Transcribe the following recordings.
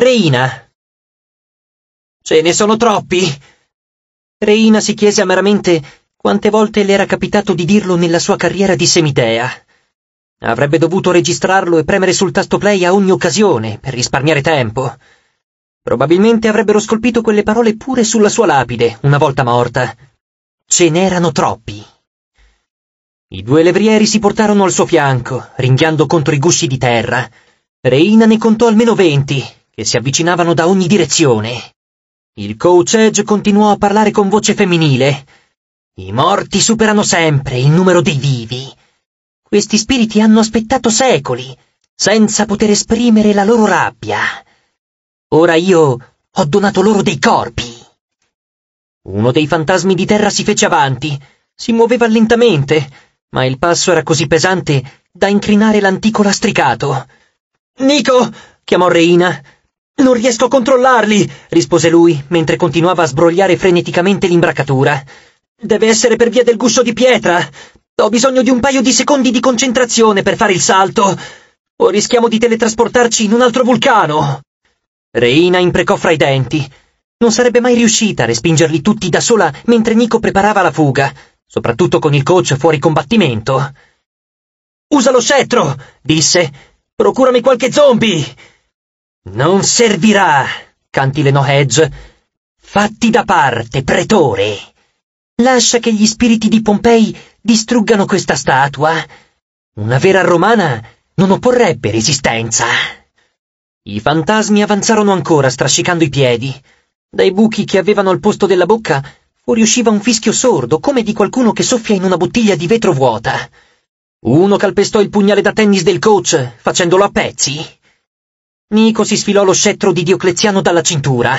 Reina. Ce ne sono troppi? Reina si chiese amaramente quante volte le era capitato di dirlo nella sua carriera di semitea. Avrebbe dovuto registrarlo e premere sul tasto play a ogni occasione, per risparmiare tempo. Probabilmente avrebbero scolpito quelle parole pure sulla sua lapide, una volta morta. Ce n'erano troppi. I due levrieri si portarono al suo fianco, ringhiando contro i gusci di terra. Reina ne contò almeno venti, che si avvicinavano da ogni direzione. Il coach Edge continuò a parlare con voce femminile. I morti superano sempre il numero dei vivi. Questi spiriti hanno aspettato secoli, senza poter esprimere la loro rabbia. Ora io ho donato loro dei corpi. Uno dei fantasmi di terra si fece avanti, si muoveva lentamente, ma il passo era così pesante da incrinare l'antico lastricato. Nico! chiamò Reina. Non riesco a controllarli, rispose lui, mentre continuava a sbrogliare freneticamente l'imbracatura. Deve essere per via del guscio di pietra. Ho bisogno di un paio di secondi di concentrazione per fare il salto. O rischiamo di teletrasportarci in un altro vulcano. Reina imprecò fra i denti. Non sarebbe mai riuscita a respingerli tutti da sola mentre Nico preparava la fuga, soprattutto con il coach fuori combattimento. Usa lo scettro, disse. Procurami qualche zombie. Non servirà, cantilenò Hedge. Fatti da parte, pretore. Lascia che gli spiriti di Pompei distruggano questa statua. Una vera romana non opporrebbe resistenza. I fantasmi avanzarono ancora, strascicando i piedi. Dai buchi che avevano al posto della bocca fuoriusciva un fischio sordo, come di qualcuno che soffia in una bottiglia di vetro vuota. Uno calpestò il pugnale da tennis del coach, facendolo a pezzi. Nico si sfilò lo scettro di Diocleziano dalla cintura.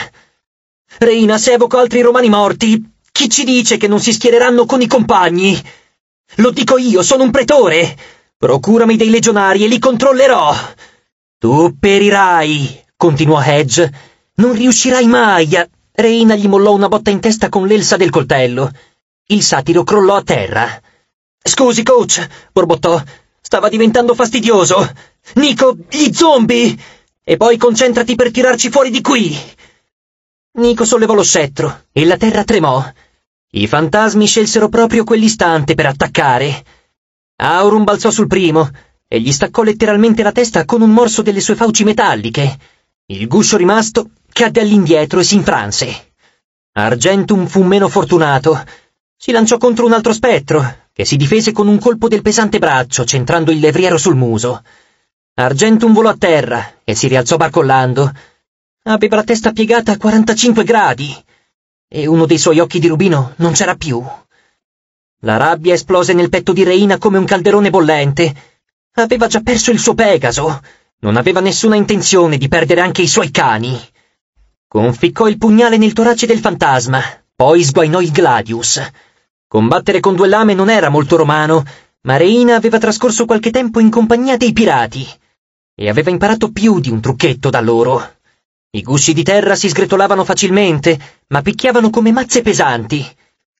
Reina, se evoco altri romani morti, chi ci dice che non si schiereranno con i compagni? Lo dico io, sono un pretore. Procurami dei legionari e li controllerò. Tu perirai, continuò Hedge. Non riuscirai mai a... Reina gli mollò una botta in testa con l'elsa del coltello. Il satiro crollò a terra. Scusi, coach, borbottò. Stava diventando fastidioso. Nico, gli zombie! E poi concentrati per tirarci fuori di qui! Nico sollevò lo scettro e la terra tremò. I fantasmi scelsero proprio quell'istante per attaccare. Aurum balzò sul primo e gli staccò letteralmente la testa con un morso delle sue fauci metalliche. Il guscio rimasto cadde all'indietro e si infranse. Argentum fu meno fortunato. Si lanciò contro un altro spettro, che si difese con un colpo del pesante braccio, centrando il levriero sul muso. Argentum volò a terra e si rialzò barcollando. Aveva la testa piegata a 45 gradi e uno dei suoi occhi di rubino non c'era più. La rabbia esplose nel petto di Reina come un calderone bollente. Aveva già perso il suo Pegaso. Non aveva nessuna intenzione di perdere anche i suoi cani. Conficcò il pugnale nel torace del fantasma, poi sguainò il Gladius. Combattere con due lame non era molto romano, ma Reina aveva trascorso qualche tempo in compagnia dei pirati e aveva imparato più di un trucchetto da loro. I gusci di terra si sgretolavano facilmente, ma picchiavano come mazze pesanti.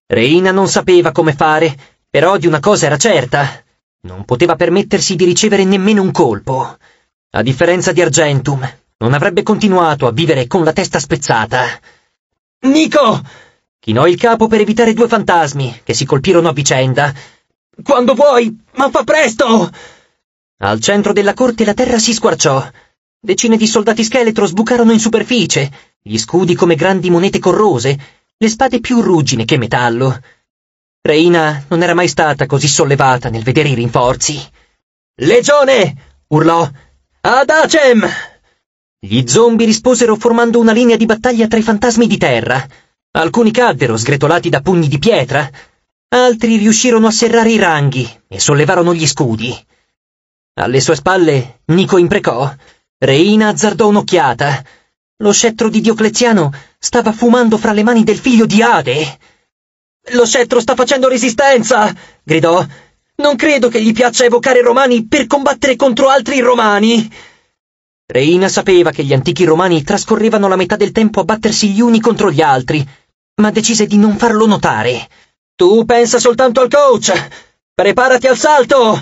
Reina non sapeva come fare, però di una cosa era certa. Non poteva permettersi di ricevere nemmeno un colpo. A differenza di Argentum, non avrebbe continuato a vivere con la testa spezzata. Nico! Chinò il capo per evitare due fantasmi che si colpirono a vicenda. Quando vuoi, ma fa presto! Al centro della corte la terra si squarciò. Decine di soldati scheletro sbucarono in superficie, gli scudi come grandi monete corrose, le spade più ruggine che metallo. Reina non era mai stata così sollevata nel vedere i rinforzi. Legione! urlò. Ad Acem! Gli zombi risposero formando una linea di battaglia tra i fantasmi di terra. Alcuni caddero, sgretolati da pugni di pietra. Altri riuscirono a serrare i ranghi e sollevarono gli scudi. Alle sue spalle Nico imprecò. Reina azzardò un'occhiata. Lo scettro di Diocleziano stava fumando fra le mani del figlio di Ade. Lo scettro sta facendo resistenza! gridò. Non credo che gli piaccia evocare romani per combattere contro altri romani. Reina sapeva che gli antichi romani trascorrevano la metà del tempo a battersi gli uni contro gli altri, ma decise di non farlo notare. Tu pensa soltanto al coach! Preparati al salto!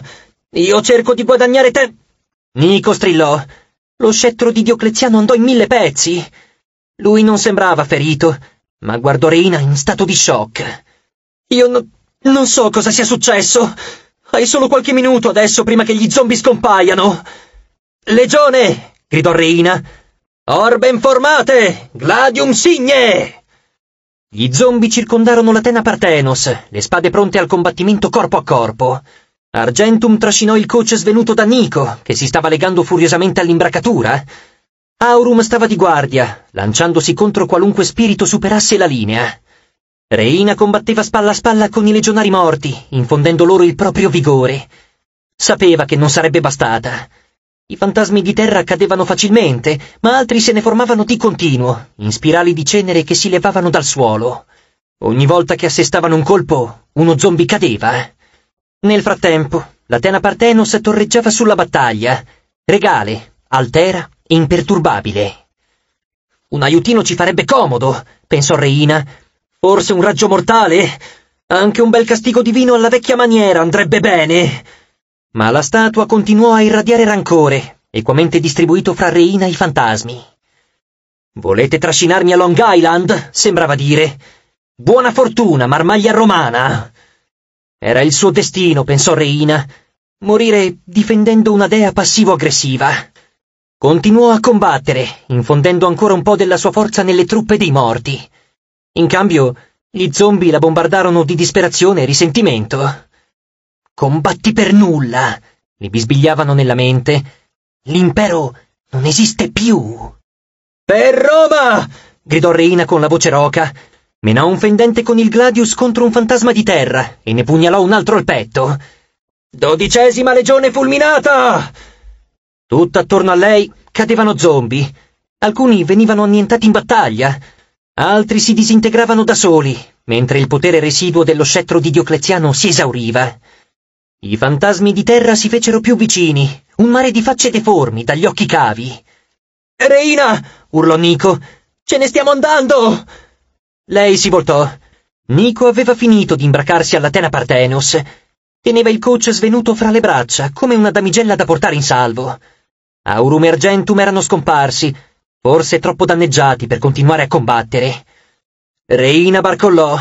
Io cerco di guadagnare te... Nico strillò. Lo scettro di Diocleziano andò in mille pezzi. Lui non sembrava ferito, ma guardò Reina in stato di shock. Io no, non so cosa sia successo. Hai solo qualche minuto adesso prima che gli zombie scompaiano. Legione! gridò Reina. Orbe informate! Gladium signe! Gli zombie circondarono l'Atena Partenos, le spade pronte al combattimento corpo a corpo. Argentum trascinò il coach svenuto da Nico, che si stava legando furiosamente all'imbracatura. Aurum stava di guardia, lanciandosi contro qualunque spirito superasse la linea. Reina combatteva spalla a spalla con i legionari morti, infondendo loro il proprio vigore. Sapeva che non sarebbe bastata. I fantasmi di terra cadevano facilmente, ma altri se ne formavano di continuo, in spirali di cenere che si levavano dal suolo. Ogni volta che assestavano un colpo, uno zombie cadeva. Nel frattempo, la Tena Partenos torreggiava sulla battaglia, regale, altera, imperturbabile. Un aiutino ci farebbe comodo, pensò Reina. Forse un raggio mortale? Anche un bel castigo divino alla vecchia maniera andrebbe bene. Ma la statua continuò a irradiare rancore, equamente distribuito fra Reina e i fantasmi. Volete trascinarmi a Long Island? sembrava dire. Buona fortuna, marmaglia romana! Era il suo destino, pensò Reina, morire difendendo una dea passivo-aggressiva. Continuò a combattere, infondendo ancora un po' della sua forza nelle truppe dei morti. In cambio, gli zombie la bombardarono di disperazione e risentimento. Combatti per nulla, le bisbigliavano nella mente. L'impero non esiste più. Per Roma! gridò Reina con la voce roca, menò un fendente con il gladius contro un fantasma di terra e ne pugnalò un altro al petto. Dodicesima legione fulminata! Tutto attorno a lei cadevano zombie. Alcuni venivano annientati in battaglia, altri si disintegravano da soli, mentre il potere residuo dello scettro di Diocleziano si esauriva. I fantasmi di terra si fecero più vicini, un mare di facce deformi, dagli occhi cavi. Reina! urlò Nico. Ce ne stiamo andando! Lei si voltò. Nico aveva finito di imbracarsi alla all'Atena Partenos. Teneva il coach svenuto fra le braccia, come una damigella da portare in salvo. Aurum e Argentum erano scomparsi, forse troppo danneggiati per continuare a combattere. Reina barcollò.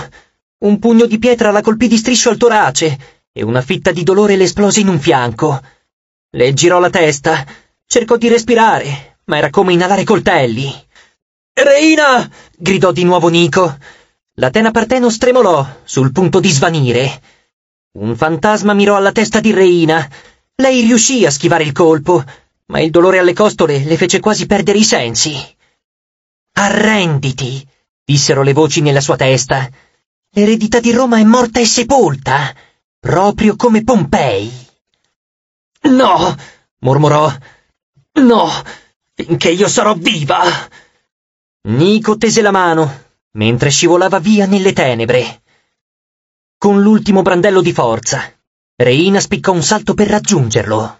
Un pugno di pietra la colpì di striscio al torace e una fitta di dolore le esplose in un fianco. Le girò la testa, cercò di respirare, ma era come inalare coltelli. Reina! gridò di nuovo Nico. L'Atena Parteno stremolò, sul punto di svanire. Un fantasma mirò alla testa di Reina. Lei riuscì a schivare il colpo, ma il dolore alle costole le fece quasi perdere i sensi. Arrenditi! dissero le voci nella sua testa. L'eredità di Roma è morta e sepolta, proprio come Pompei. No! mormorò. No! Finché io sarò viva! Nico tese la mano, mentre scivolava via nelle tenebre. Con l'ultimo brandello di forza, Reina spiccò un salto per raggiungerlo.